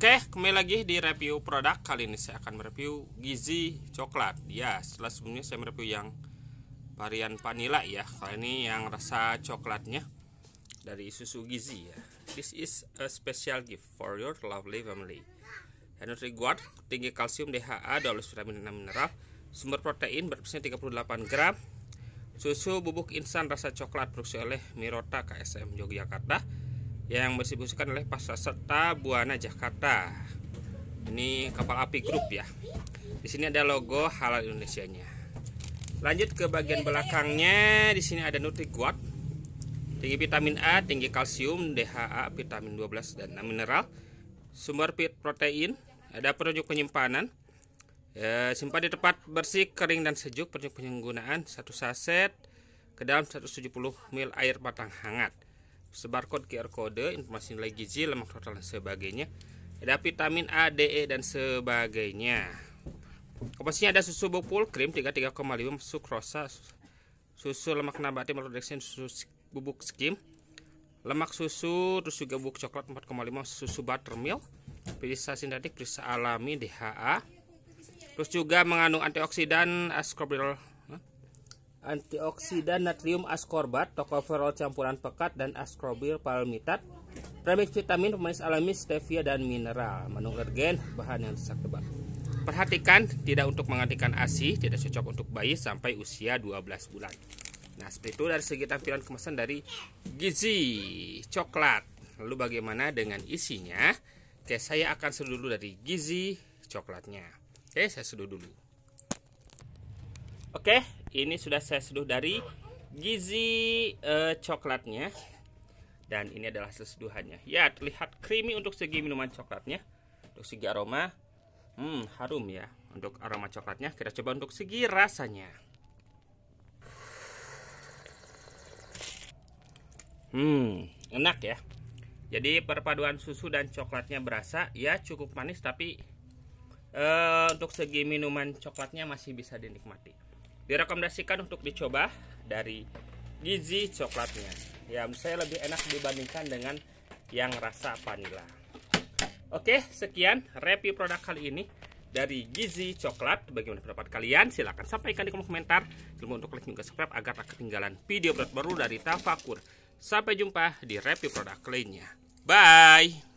Oke, kembali lagi di review produk Kali ini saya akan mereview gizi coklat Ya, setelah sebelumnya saya mereview yang varian vanilla ya Kali ini yang rasa coklatnya dari susu gizi ya This is a special gift for your lovely family And reward tinggi kalsium DHA, dolus vitamin dan mineral Sumber protein berpesan 38 gram Susu bubuk instan rasa coklat produksi oleh Mirota KSM Yogyakarta yang disebutkan oleh serta Buana Jakarta. Ini kapal api grup ya. Di sini ada logo halal Indonesia nya. Lanjut ke bagian belakangnya, di sini ada Nutriguard. Tinggi vitamin A, tinggi kalsium, DHA, vitamin 12 dan mineral. Sumber protein, ada penunjuk penyimpanan. E, simpan di tempat bersih, kering dan sejuk. Penunjuk penggunaan satu saset ke dalam 170 ml air batang hangat sebarcode QR kode informasi nilai gizi, lemak total dan sebagainya. Ada vitamin A, D, E dan sebagainya. Komposisinya ada susu bubuk krim 33,5 sukrosa, susu lemak nabati produksi susu bubuk skim, lemak susu, terus juga bubuk coklat 4,5 susu buttermilk, perisa sintetik, perisa alami DHA. Terus juga mengandung antioksidan ascorbyl antioksidan natrium askorbat, tocopherol campuran pekat dan ascorbyl palmitat, premix vitamin pemanis alami stevia dan mineral, manunglergen, bahan yang sangat tebal. Perhatikan tidak untuk menggantikan ASI, tidak cocok untuk bayi sampai usia 12 bulan. Nah, seperti itu dari segi tampilan kemasan dari gizi coklat. Lalu bagaimana dengan isinya? Oke, saya akan seduh dulu dari gizi coklatnya. Oke, saya seduh dulu. Oke, ini sudah saya seduh dari gizi uh, coklatnya dan ini adalah hasil ya terlihat creamy untuk segi minuman coklatnya untuk segi aroma hmm harum ya untuk aroma coklatnya kita coba untuk segi rasanya hmm enak ya jadi perpaduan susu dan coklatnya berasa ya cukup manis tapi uh, untuk segi minuman coklatnya masih bisa dinikmati Direkomendasikan untuk dicoba dari gizi coklatnya. Ya, saya lebih enak dibandingkan dengan yang rasa vanila. Oke, sekian review produk kali ini dari Gizi Coklat. Bagaimana pendapat kalian? Silahkan sampaikan di kolom komentar. Jangan untuk klik juga subscribe agar tak ketinggalan video baru dari Tafakur. Sampai jumpa di review produk lainnya. Bye!